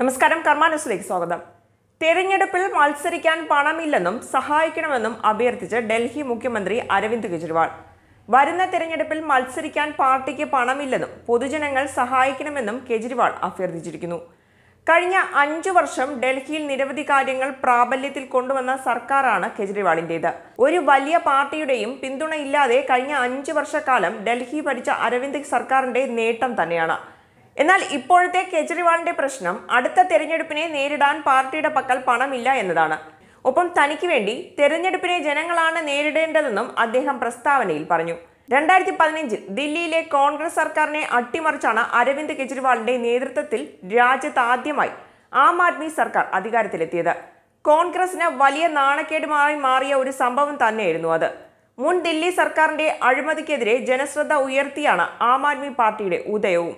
നമസ്കാരം കർമ്മ ന്യൂസിലേക്ക് സ്വാഗതം തെരഞ്ഞെടുപ്പിൽ മത്സരിക്കാൻ പണമില്ലെന്നും സഹായിക്കണമെന്നും അഭ്യർത്ഥിച്ച് ഡൽഹി മുഖ്യമന്ത്രി അരവിന്ദ് കെജ്രിവാൾ വരുന്ന തെരഞ്ഞെടുപ്പിൽ മത്സരിക്കാൻ പാർട്ടിക്ക് പണമില്ലെന്നും പൊതുജനങ്ങൾ സഹായിക്കണമെന്നും കെജ്രിവാൾ അഭ്യർത്ഥിച്ചിരിക്കുന്നു കഴിഞ്ഞ അഞ്ചു വർഷം ഡൽഹിയിൽ നിരവധി കാര്യങ്ങൾ പ്രാബല്യത്തിൽ കൊണ്ടുവന്ന സർക്കാരാണ് കെജ്രിവാളിൻ്റേത് ഒരു വലിയ പാർട്ടിയുടെയും പിന്തുണയില്ലാതെ കഴിഞ്ഞ അഞ്ചു വർഷക്കാലം ഡൽഹി ഭരിച്ച അരവിന്ദ് സർക്കാരിന്റെ നേട്ടം തന്നെയാണ് എന്നാൽ ഇപ്പോഴത്തെ കെജ്രിവാളിന്റെ പ്രശ്നം അടുത്ത തെരഞ്ഞെടുപ്പിനെ നേരിടാൻ പാർട്ടിയുടെ പക്കൽ പണമില്ല എന്നതാണ് ഒപ്പം തനിക്ക് വേണ്ടി തെരഞ്ഞെടുപ്പിനെ ജനങ്ങളാണ് നേരിടേണ്ടതെന്നും അദ്ദേഹം പ്രസ്താവനയിൽ പറഞ്ഞു രണ്ടായിരത്തി പതിനഞ്ചിൽ ദില്ലിയിലെ കോൺഗ്രസ് സർക്കാരിനെ അട്ടിമറിച്ചാണ് അരവിന്ദ് കെജ്രിവാളിന്റെ നേതൃത്വത്തിൽ രാജ്യത്ത് ആദ്യമായി ആം ആദ്മി സർക്കാർ അധികാരത്തിലെത്തിയത് കോൺഗ്രസിന് വലിയ നാണക്കേടുമായി മാറിയ ഒരു സംഭവം തന്നെയായിരുന്നു അത് മുൻ ദില്ലി സർക്കാരിന്റെ അഴിമതിക്കെതിരെ ജനശ്രദ്ധ ഉയർത്തിയാണ് ആം ആദ്മി പാർട്ടിയുടെ ഉദയവും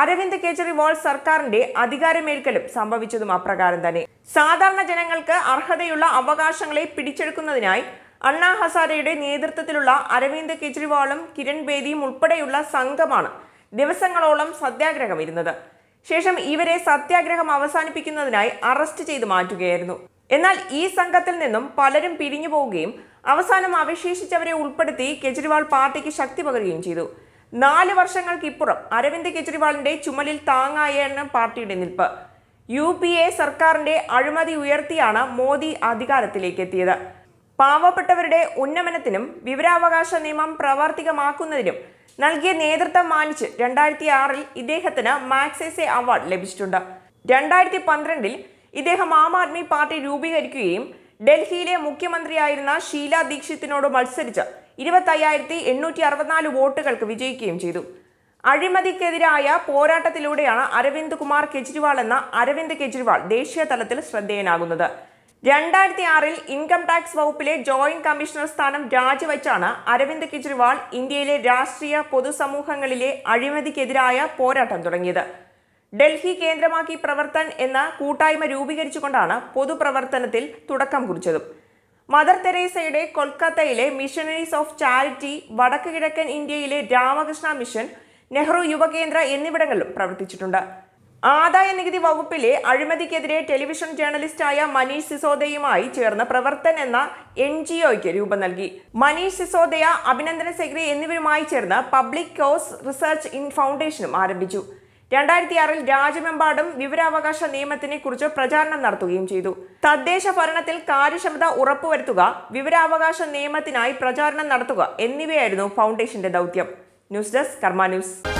അരവിന്ദ് കെജ്രിവാൾ സർക്കാരിന്റെ അധികാരമേൽക്കലും സംഭവിച്ചതും അപ്രകാരം തന്നെ സാധാരണ ജനങ്ങൾക്ക് അർഹതയുള്ള അവകാശങ്ങളെ പിടിച്ചെടുക്കുന്നതിനായി അണ്ണാ ഹസാരയുടെ നേതൃത്വത്തിലുള്ള അരവിന്ദ് കെജ്രിവാളും കിരൺ ബേദിയും ഉൾപ്പെടെയുള്ള സംഘമാണ് ദിവസങ്ങളോളം സത്യാഗ്രഹം ഇരുന്നത് ശേഷം ഇവരെ സത്യാഗ്രഹം അവസാനിപ്പിക്കുന്നതിനായി അറസ്റ്റ് ചെയ്തു മാറ്റുകയായിരുന്നു എന്നാൽ ഈ സംഘത്തിൽ നിന്നും പലരും പിരിഞ്ഞു പോവുകയും അവസാനം അവശേഷിച്ചവരെ ഉൾപ്പെടുത്തി കെജ്രിവാൾ പാർട്ടിക്ക് ശക്തി പകരുകയും ചെയ്തു നാല് വർഷങ്ങൾക്കിപ്പുറം അരവിന്ദ് കെജ്രിവാളിന്റെ ചുമലിൽ താങ്ങായാണ് പാർട്ടിയുടെ നിൽപ്പ് യു പി എ സർക്കാരിന്റെ അഴിമതി ഉയർത്തിയാണ് മോദി അധികാരത്തിലേക്ക് എത്തിയത് പാവപ്പെട്ടവരുടെ ഉന്നമനത്തിനും വിവരാവകാശ നിയമം പ്രാവർത്തികമാക്കുന്നതിനും നൽകിയ നേതൃത്വം മാനിച്ച് രണ്ടായിരത്തി ആറിൽ ഇദ്ദേഹത്തിന് മാക്സേസെ അവാർഡ് ലഭിച്ചിട്ടുണ്ട് രണ്ടായിരത്തി പന്ത്രണ്ടിൽ ഇദ്ദേഹം ആം ആദ്മി പാർട്ടി രൂപീകരിക്കുകയും ഡൽഹിയിലെ മുഖ്യമന്ത്രിയായിരുന്ന ഷീല ദീക്ഷിത്തിനോട് മത്സരിച്ച് ഇരുപത്തയ്യായിരത്തി എണ്ണൂറ്റി അറുപത്തിനാല് വോട്ടുകൾക്ക് വിജയിക്കുകയും ചെയ്തു അഴിമതിക്കെതിരായ പോരാട്ടത്തിലൂടെയാണ് അരവിന്ദ് കുമാർ കെജ്രിവാൾ എന്ന അരവിന്ദ് കെജ്രിവാൾ ദേശീയ തലത്തിൽ ശ്രദ്ധേയനാകുന്നത് രണ്ടായിരത്തി ആറിൽ ഇൻകം ടാക്സ് വകുപ്പിലെ ജോയിന്റ് കമ്മീഷണർ സ്ഥാനം രാജിവെച്ചാണ് അരവിന്ദ് കെജ്രിവാൾ ഇന്ത്യയിലെ രാഷ്ട്രീയ പൊതുസമൂഹങ്ങളിലെ അഴിമതിക്കെതിരായ പോരാട്ടം തുടങ്ങിയത് ഡൽഹി കേന്ദ്രമാക്കി പ്രവർത്തൻ എന്ന കൂട്ടായ്മ രൂപീകരിച്ചുകൊണ്ടാണ് പൊതുപ്രവർത്തനത്തിൽ തുടക്കം കുറിച്ചതും മദർ തെരേസയുടെ കൊൽക്കത്തയിലെ മിഷണറീസ് ഓഫ് ചാരിറ്റി വടക്ക് കിഴക്കൻ ഇന്ത്യയിലെ രാമകൃഷ്ണ മിഷൻ നെഹ്റു യുവകേന്ദ്ര എന്നിവിടങ്ങളിലും പ്രവർത്തിച്ചിട്ടുണ്ട് ആദായ നികുതി വകുപ്പിലെ അഴിമതിക്കെതിരെ ടെലിവിഷൻ ജേർണലിസ്റ്റായ മനീഷ് സിസോദയുമായി ചേർന്ന് പ്രവർത്തൻ എന്ന എൻ ജി ഒയ്ക്ക് രൂപം നൽകി മനീഷ് സിസോദയ അഭിനന്ദന സെഗ്രി എന്നിവരുമായി ചേർന്ന് പബ്ലിക് കോസ് റിസർച്ച് ഇൻ ഫൗണ്ടേഷനും ആരംഭിച്ചു രണ്ടായിരത്തി ആറിൽ രാജ്യമെമ്പാടും വിവരാവകാശ നിയമത്തിനെ കുറിച്ച് പ്രചാരണം നടത്തുകയും ചെയ്തു തദ്ദേശ ഭരണത്തിൽ കാര്യക്ഷമത ഉറപ്പുവരുത്തുക വിവരാവകാശ നിയമത്തിനായി പ്രചാരണം നടത്തുക എന്നിവയായിരുന്നു ഫൗണ്ടേഷന്റെ ദൗത്യം ന്യൂസ് ഡെസ്ക് കർമ്മ ന്യൂസ്